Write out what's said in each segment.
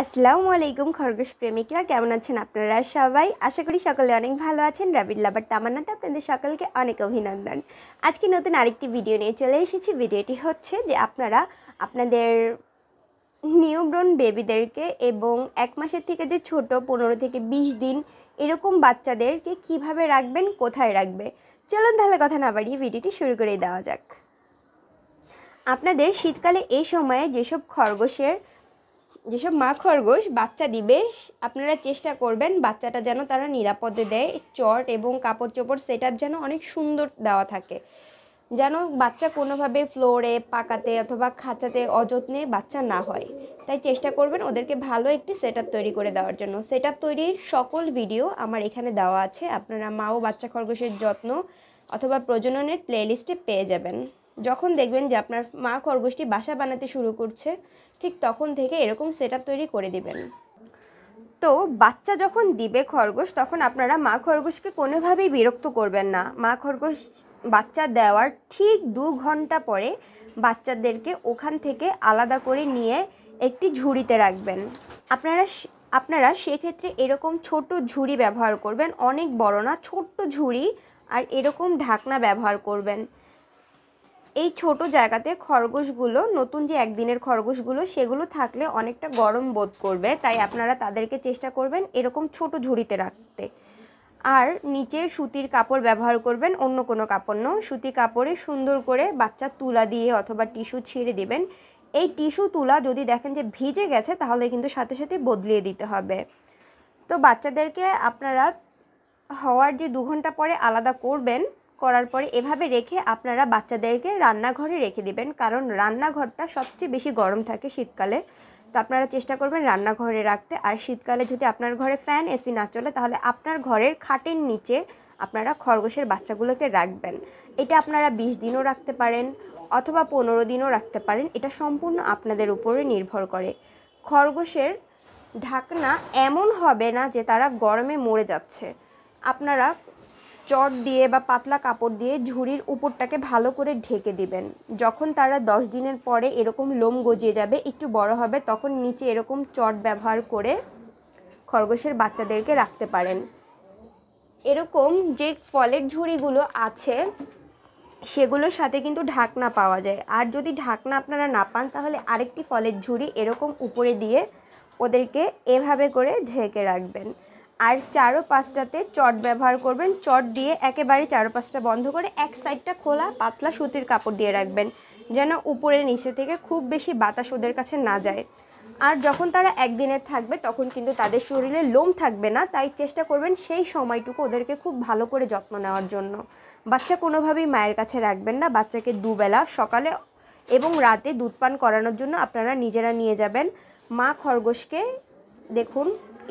আসসালামু আলাইকুম খরগোশ প্রেমিকরা কেমন আছেন আপনারা সবাই আশা করি সকলে অনেক ভালো আছেন রাবিড় লাভার তামান্নাতে আপনাদের সকলকে অনেক অভিনন্দন আজকে নতুন আরেকটি ভিডিও নিয়ে চলে এসেছি ভিডিওটি হচ্ছে যে আপনারা আপনাদের নিউব্রন বেবিদেরকে এবং এক মাসের থেকে যে ছোট পনেরো থেকে ২০ দিন এরকম বাচ্চাদেরকে কিভাবে রাখবেন কোথায় রাখবে চলুন তাহলে কথা না বাড়িয়ে ভিডিওটি শুরু করে দেওয়া যাক আপনাদের শীতকালে এই সময়ে যেসব খরগোশের যেসব মা খরগোশ বাচ্চা দিবে আপনারা চেষ্টা করবেন বাচ্চাটা যেন তারা নিরাপদে দেয় চট এবং কাপড় চোপড় সেট যেন অনেক সুন্দর দেওয়া থাকে যেন বাচ্চা কোনোভাবে ফ্লোরে পাকাতে অথবা খাঁচাতে অযত্নে বাচ্চা না হয় তাই চেষ্টা করবেন ওদেরকে ভালো একটি সেট তৈরি করে দেওয়ার জন্য সেট তৈরির সকল ভিডিও আমার এখানে দেওয়া আছে আপনারা মা ও বাচ্চা খরগোশের যত্ন অথবা প্রজননের প্লেলিস্টে পেয়ে যাবেন যখন দেখবেন যে আপনার মা খরগোশটি বাসা বানাতে শুরু করছে ঠিক তখন থেকে এরকম সেট তৈরি করে দিবেন তো বাচ্চা যখন দিবে খরগোশ তখন আপনারা মা খরগোশকে কোনোভাবেই বিরক্ত করবেন না মা খরগোশ বাচ্চা দেওয়ার ঠিক দু ঘন্টা পরে বাচ্চাদেরকে ওখান থেকে আলাদা করে নিয়ে একটি ঝুড়িতে রাখবেন আপনারা আপনারা সেক্ষেত্রে এরকম ছোট ঝুড়ি ব্যবহার করবেন অনেক বড় না ছোট্ট ঝুড়ি আর এরকম ঢাকনা ব্যবহার করবেন এই ছোট জায়গাতে খরগোশগুলো নতুন যে একদিনের খরগোশগুলো সেগুলো থাকলে অনেকটা গরম বোধ করবে তাই আপনারা তাদেরকে চেষ্টা করবেন এরকম ছোট ঝুড়িতে রাখতে আর নিচে সুতির কাপড় ব্যবহার করবেন অন্য কোনো কাপড় নয় সুতি কাপড়ে সুন্দর করে বাচ্চা তুলা দিয়ে অথবা টিস্যু ছিঁড়ে দিবেন এই টিস্যু তুলা যদি দেখেন যে ভিজে গেছে তাহলে কিন্তু সাথে সাথে বদলিয়ে দিতে হবে তো বাচ্চাদেরকে আপনারা হওয়ার যে দু ঘন্টা পরে আলাদা করবেন করার পরে এভাবে রেখে আপনারা বাচ্চাদেরকে রান্নাঘরে রেখে দিবেন কারণ রান্নাঘরটা সবচেয়ে বেশি গরম থাকে শীতকালে তো আপনারা চেষ্টা করবেন রান্নাঘরে রাখতে আর শীতকালে যদি আপনার ঘরে ফ্যান এসি না চলে তাহলে আপনার ঘরের খাটের নিচে আপনারা খরগোশের বাচ্চাগুলোকে রাখবেন এটা আপনারা বিশ দিনও রাখতে পারেন অথবা পনেরো দিনও রাখতে পারেন এটা সম্পূর্ণ আপনাদের উপরে নির্ভর করে খরগোশের ঢাকনা এমন হবে না যে তারা গরমে মরে যাচ্ছে আপনারা চট দিয়ে বা পাতলা কাপড় দিয়ে ঝুড়ির উপরটাকে ভালো করে ঢেকে দিবেন যখন তারা দশ দিনের পরে এরকম লোম গজিয়ে যাবে একটু বড় হবে তখন নিচে এরকম চট ব্যবহার করে খরগোশের বাচ্চাদেরকে রাখতে পারেন এরকম যে ফলের ঝুড়িগুলো আছে সেগুলোর সাথে কিন্তু ঢাকনা পাওয়া যায় আর যদি ঢাকনা আপনারা না পান তাহলে আরেকটি ফলের ঝুড়ি এরকম উপরে দিয়ে ওদেরকে এভাবে করে ঢেকে রাখবেন আর চারো পাঁচটাতে চট ব্যবহার করবেন চট দিয়ে একেবারে চারো পাঁচটা বন্ধ করে এক সাইডটা খোলা পাতলা সুতির কাপড় দিয়ে রাখবেন যেন উপরে নিচে থেকে খুব বেশি বাতাস ওদের কাছে না যায় আর যখন তারা একদিনের থাকবে তখন কিন্তু তাদের শরীরে লোম থাকবে না তাই চেষ্টা করবেন সেই সময়টুকু ওদেরকে খুব ভালো করে যত্ন নেওয়ার জন্য বাচ্চা কোনোভাবেই মায়ের কাছে রাখবেন না বাচ্চাকে দুবেলা সকালে এবং রাতে দুধ পান করানোর জন্য আপনারা নিজেরা নিয়ে যাবেন মা খরগোশকে দেখুন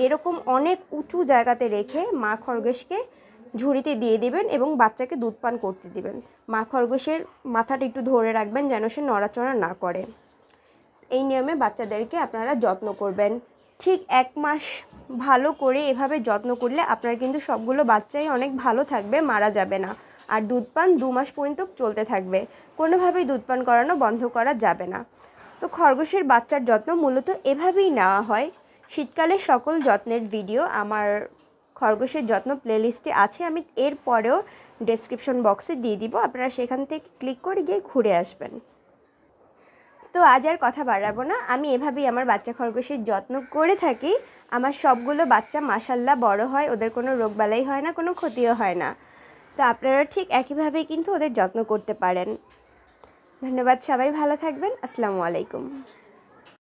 এরকম অনেক উঁচু জায়গাতে রেখে মা খরগোশকে ঝুড়িতে দিয়ে দিবেন এবং বাচ্চাকে দুধ পান করতে দিবেন মা খরগোশের মাথাটা একটু ধরে রাখবেন যেন সে নড়াচড়া না করে এই নিয়মে বাচ্চাদেরকে আপনারা যত্ন করবেন ঠিক এক মাস ভালো করে এভাবে যত্ন করলে আপনার কিন্তু সবগুলো বাচ্চাই অনেক ভালো থাকবে মারা যাবে না আর দুধ পান দু মাস পর্যন্ত চলতে থাকবে কোনোভাবেই দুধ পান করানো বন্ধ করা যাবে না তো খরগোশের বাচ্চার যত্ন মূলত এভাবেই নেওয়া হয় শীতকালে সকল যত্নের ভিডিও আমার খরগোশের যত্ন প্লেলিস্টে আছে আমি এর পরেও ডেসক্রিপশন বক্সে দিয়ে দিব আপনারা সেখান থেকে ক্লিক করে গিয়ে ঘুরে আসবেন তো আজ আর কথা বাড়াবো না আমি এভাবেই আমার বাচ্চা খরগোশের যত্ন করে থাকি আমার সবগুলো বাচ্চা মাসাল্লা বড় হয় ওদের কোনো রোগবালাই হয় না কোনো ক্ষতিও হয় না তো আপনারা ঠিক একইভাবেই কিন্তু ওদের যত্ন করতে পারেন ধন্যবাদ সবাই ভালো থাকবেন আসসালামু আলাইকুম